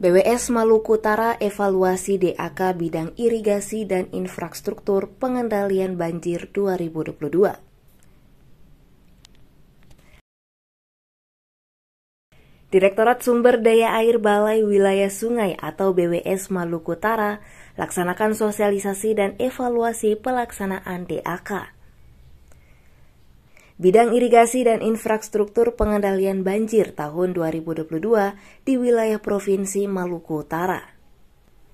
BWS Maluku Utara evaluasi DAK bidang irigasi dan infrastruktur pengendalian banjir 2022. Direktorat Sumber Daya Air Balai Wilayah Sungai atau BWS Maluku Utara laksanakan sosialisasi dan evaluasi pelaksanaan DAK. Bidang Irigasi dan Infrastruktur Pengendalian Banjir tahun 2022 di wilayah Provinsi Maluku Utara.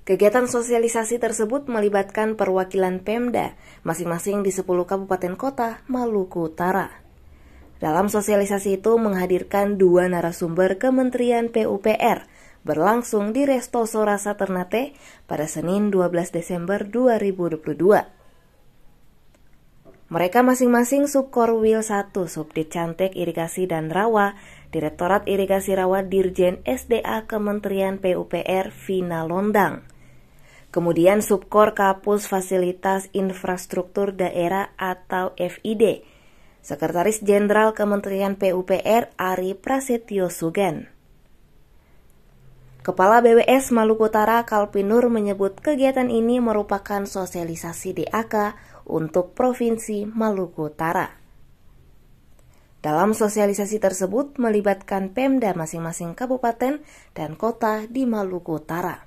Kegiatan sosialisasi tersebut melibatkan perwakilan Pemda masing-masing di 10 kabupaten kota Maluku Utara. Dalam sosialisasi itu menghadirkan dua narasumber Kementerian PUPR berlangsung di Resto Sorasa Ternate pada Senin 12 Desember 2022. Mereka masing-masing subkor wil 1 Subdit Cantek Irigasi dan Rawa, Direktorat Irigasi Rawa Dirjen SDA Kementerian PUPR Vina Londang. Kemudian Subkor Kapus Fasilitas Infrastruktur Daerah atau FID, Sekretaris Jenderal Kementerian PUPR Ari Prasetyo Sugen. Kepala BWS Maluku Utara Kalpinur menyebut kegiatan ini merupakan sosialisasi DAK untuk Provinsi Maluku Utara. Dalam sosialisasi tersebut melibatkan Pemda masing-masing kabupaten dan kota di Maluku Utara.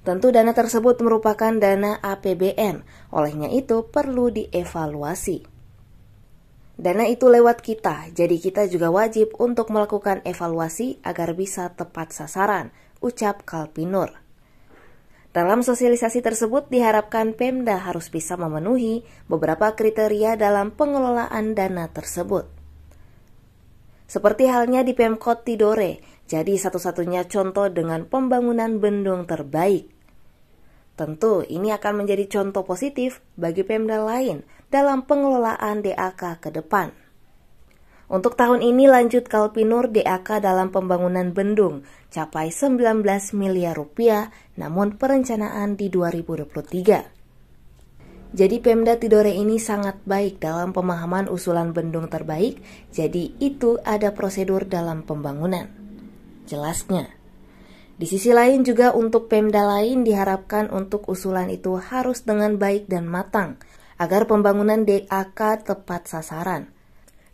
Tentu dana tersebut merupakan dana APBN, olehnya itu perlu dievaluasi. Dana itu lewat kita, jadi kita juga wajib untuk melakukan evaluasi agar bisa tepat sasaran, ucap Kalpinur. Dalam sosialisasi tersebut diharapkan Pemda harus bisa memenuhi beberapa kriteria dalam pengelolaan dana tersebut. Seperti halnya di Pemkot Tidore, jadi satu-satunya contoh dengan pembangunan bendung terbaik. Tentu ini akan menjadi contoh positif bagi Pemda lain dalam pengelolaan DAK ke depan. Untuk tahun ini lanjut Kalpinur DAK dalam pembangunan bendung capai 19 miliar rupiah namun perencanaan di 2023. Jadi Pemda Tidore ini sangat baik dalam pemahaman usulan bendung terbaik, jadi itu ada prosedur dalam pembangunan. Jelasnya, di sisi lain juga untuk Pemda lain diharapkan untuk usulan itu harus dengan baik dan matang agar pembangunan DAK tepat sasaran.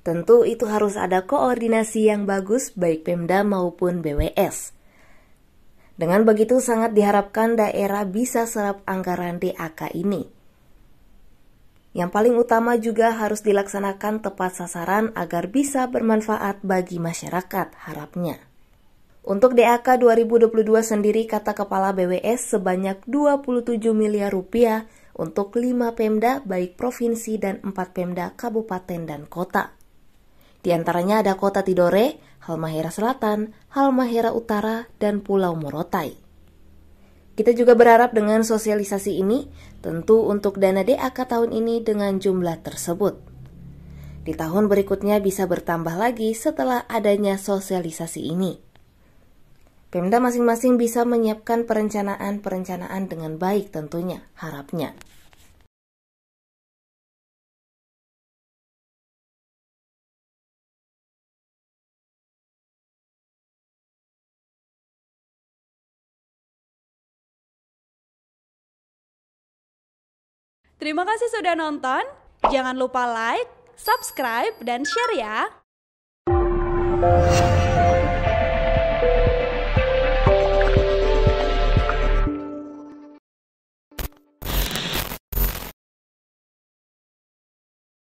Tentu itu harus ada koordinasi yang bagus baik Pemda maupun BWS. Dengan begitu sangat diharapkan daerah bisa serap anggaran DAK ini. Yang paling utama juga harus dilaksanakan tepat sasaran agar bisa bermanfaat bagi masyarakat harapnya. Untuk DAK 2022 sendiri kata kepala BWS sebanyak 27 miliar rupiah untuk 5 Pemda baik provinsi dan 4 Pemda kabupaten dan kota. Di antaranya ada Kota Tidore, Halmahera Selatan, Halmahera Utara, dan Pulau Morotai. Kita juga berharap dengan sosialisasi ini tentu untuk dana DAK tahun ini dengan jumlah tersebut. Di tahun berikutnya bisa bertambah lagi setelah adanya sosialisasi ini. Pemda masing-masing bisa menyiapkan perencanaan-perencanaan dengan baik tentunya, harapnya. Terima kasih sudah nonton. Jangan lupa like, subscribe, dan share ya.